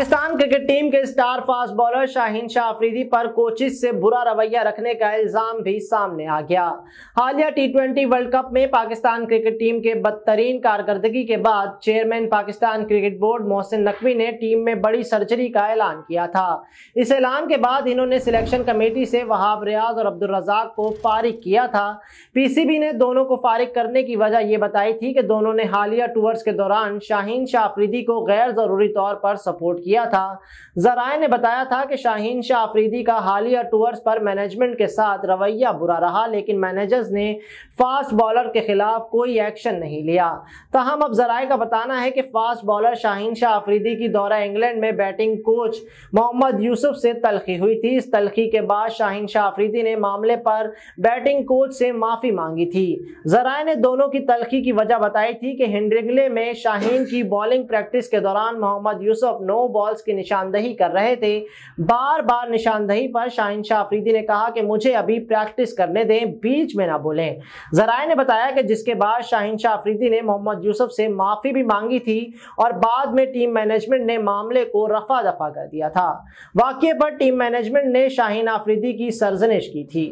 Pakistan cricket team के star fast bowler Shaheen Shah Afridi पर coaches से बुरा रवैया रखने का इल्जाम भी सामने आ गया हालिया टी वर्ल्ड कप में पाकिस्तान क्रिकेट टीम के बदतरीन कारकर्दगी के बाद chairman Pakistan cricket board Mohsin Naqvi ने टीम में बड़ी सर्जरी का ऐलान किया था इस ऐलान के बाद इन्होंने सिलेक्शन कमेटी से वहाब रियाज और अब्दुल रजाक को फारिग किया था पीसीबी ने दोनों को फारिग करने की वजह यह बताई थी कि दोनों ने हालिया टूर्स के दौरान शाहीन शाह अफरीदी को गैर जरूरी तौर पर सपोर्ट किया किया था जराए ने बताया था कि शाहीन शाह आफरीदी का हालिया टूर्स पर मैनेजमेंट के साथ रवैया बुरा रहा लेकिन मैनेजर्स ने फास्ट बॉलर के खिलाफ कोई एक्शन नहीं लिया तहम अब जराए का बताना है कि फास्ट बॉलर शाहीन शाह आफरीदी की दौरा इंग्लैंड में बैटिंग कोच मोहम्मद यूसुफ से तलखी हुई थी इस तलखी के बाद शाहीन शाह आफरीदी ने मामले पर बैटिंग कोच से माफ़ी मांगी थी जराए ने दोनों की तलखी की वजह बताई थी कि हिंडरिगले में शाहीन की बॉलिंग प्रैक्टिस के दौरान मोहम्मद यूसुफ नो बॉल्स की निशानदही कर रहे थे बार बार निशानदही पर शाहिन शाह अफरीदी ने कहा कि मुझे अभी प्रैक्टिस करने दें बीच में ना बोलें जराए ने बताया कि जिसके बाद शाहिन शाह अफरीदी ने मोहम्मद यूसुफ से माफ़ी भी मांगी थी और बाद में टीम मैनेजमेंट ने मामले को रफा दफा कर दिया था वाक्य पर टीम मैनेजमेंट ने शाहिन आफरीदी की सरजनिश की थी